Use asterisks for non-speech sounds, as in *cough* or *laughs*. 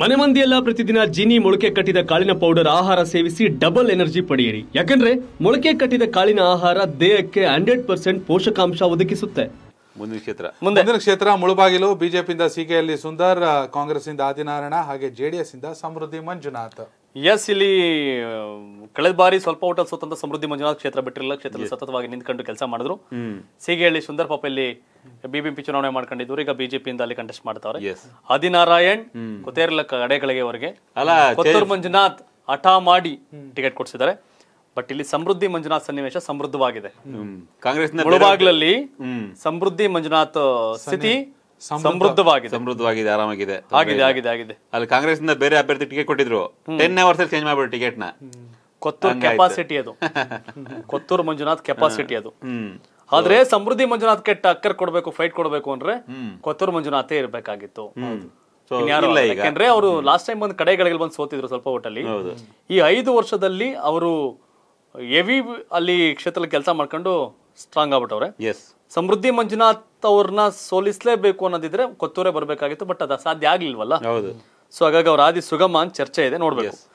ಮನೆ ಮಂದಿಯೆಲ್ಲ ಪ್ರತಿದಿನ ಜೀನಿ ಮೊಳಕೆ ಕಟ್ಟಿದ ಕಾಳಿನ ಪೌಡರ್ ಆಹಾರ ಸೇವಿಸಿ ಡಬಲ್ ಎನರ್ಜಿ ಪಡೆಯಿರಿ ಯಾಕಂದ್ರೆ ಮೊಳಕೆ ಕಟ್ಟಿದ ಕಾಳಿನ ಆಹಾರ ದೇಹಕ್ಕೆ ಹಂಡ್ರೆಡ್ ಪರ್ಸೆಂಟ್ ಪೋಷಕಾಂಶ ಒದಗಿಸುತ್ತೆ ಮುಂದಿನ ಕ್ಷೇತ್ರ ಮುಂದಿನ ಕ್ಷೇತ್ರ ಮುಳುಬಾಗಿಲು ಬಿಜೆಪಿಯಿಂದ ಸಿಕೆಯಲ್ಲಿ ಸುಂದರ್ ಕಾಂಗ್ರೆಸ್ ಇಂದ ಆದಿನಾರಾಯಣ ಹಾಗೆ ಜೆಡಿಎಸ್ ಇಂದ ಸಮೃದ್ಧಿ ಮಂಜುನಾಥ್ ಎಸ್ ಇಲ್ಲಿ ಕಳೆದ ಬಾರಿ ಸ್ವಲ್ಪ ಊಟ ಸೋತಂತ ಸಮೃದ್ಧಿ ಮಂಜುನಾಥ್ ಕ್ಷೇತ್ರ ಬಿಟ್ಟಿರಲಿಲ್ಲ ಕ್ಷೇತ್ರದಲ್ಲಿ ಸತತವಾಗಿ ನಿಂತ್ಕೊಂಡು ಕೆಲಸ ಮಾಡಿದ್ರು ಸಿಗೆಯಲ್ಲಿ ಸುಂದರ್ ಪಾಪ ಇಲ್ಲಿ ಬಿಬಿಪಿ ಚುನಾವಣೆ ಮಾಡ್ಕೊಂಡಿದ್ರು ಈಗ ಬಿಜೆಪಿಯಿಂದ ಅಲ್ಲಿ ಕಂಟೆಸ್ಟ್ ಮಾಡ್ತಾವ್ರೆ ಆದಿನಾರಾಯಣ್ ಕೊತ್ತೇರ್ಲ ಕಡೆಗಳಿಗೆ ಅವರಿಗೆ ಕೊತ್ತೂರ್ ಮಂಜುನಾಥ್ ಹಠ ಮಾಡಿ ಟಿಕೆಟ್ ಕೊಡ್ಸಿದ್ದಾರೆ ಬಟ್ ಇಲ್ಲಿ ಸಮೃದ್ಧಿ ಮಂಜುನಾಥ್ ಸನ್ನಿವೇಶ ಸಮೃದ್ಧವಾಗಿದೆ ಕಾಂಗ್ರೆಸ್ ಮುಳುಬಾಗ್ಲಲ್ಲಿ ಸಮೃದ್ಧಿ ಮಂಜುನಾಥ್ ಸ್ಥಿತಿ ಸಮೃದ್ಧವಾಗಿದೆ ಸಮೃದ್ಧವಾಗಿದೆ ಆರಾಮಾಗಿದೆ ಆಗಿದೆ ಆಗಿದೆ ಆಗಿದೆ ಅಲ್ಲಿ ಕಾಂಗ್ರೆಸ್ ಇಂದ ಬೇರೆ ಅಭ್ಯರ್ಥಿ ಟಿಕೆಟ್ ಕೊಟ್ಟಿದ್ರು ಟೆನ್ ಅವರ್ಸ್ ಚೇಂಜ್ ಮಾಡ್ಬಿಡಿ ಟಿಕೆಟ್ ನ ಕೊತ್ತೂರ್ ಕೆಪಾಸಿಟಿ ಅದು *laughs* ಕೊತ್ತೂರ್ ಮಂಜುನಾಥ್ ಕೆಪಾಸಿಟಿ ಅದು ಆದ್ರೆ ಸಮೃದ್ಧಿ ಮಂಜುನಾಥ್ ಕೆಟ್ಟ ಅಕ್ಕರ್ ಕೊಡ್ಬೇಕು ಫೈಟ್ ಕೊಡ್ಬೇಕು ಅಂದ್ರೆ ಕೊತ್ತೂರು ಮಂಜುನಾಥೇ ಇರ್ಬೇಕಾಗಿತ್ತು ಯಾಕಂದ್ರೆ ಅವರು ಲಾಸ್ಟ್ ಟೈಮ್ ಬಂದ್ ಕಡೆಗಳಿಗೆ ಬಂದು ಸೋತಿದ್ರು ಸ್ವಲ್ಪ ಓಟಲ್ಲಿ ಈ ಐದು ವರ್ಷದಲ್ಲಿ ಅವರು ಎವಿ ಅಲ್ಲಿ ಕ್ಷೇತ್ರದಲ್ಲಿ ಕೆಲಸ ಮಾಡ್ಕೊಂಡು ಸ್ಟ್ರಾಂಗ್ ಆಗ್ಬಿಟ್ಟವ್ರೆ ಸಮೃದ್ಧಿ ಮಂಜುನಾಥ್ ಅವ್ರನ್ನ ಸೋಲಿಸಲೇಬೇಕು ಅನ್ನೋದಿದ್ರೆ ಕೊತ್ತೂರೇ ಬರ್ಬೇಕಾಗಿತ್ತು ಬಟ್ ಅದು ಸಾಧ್ಯ ಆಗ್ಲಿಲ್ವಲ್ಲ ಸೊ ಹಾಗಾಗಿ ಅವ್ರ ಆದಿ ಸುಗಮ ಅಂತ ಚರ್ಚೆ ಇದೆ ನೋಡ್ಬೇಕು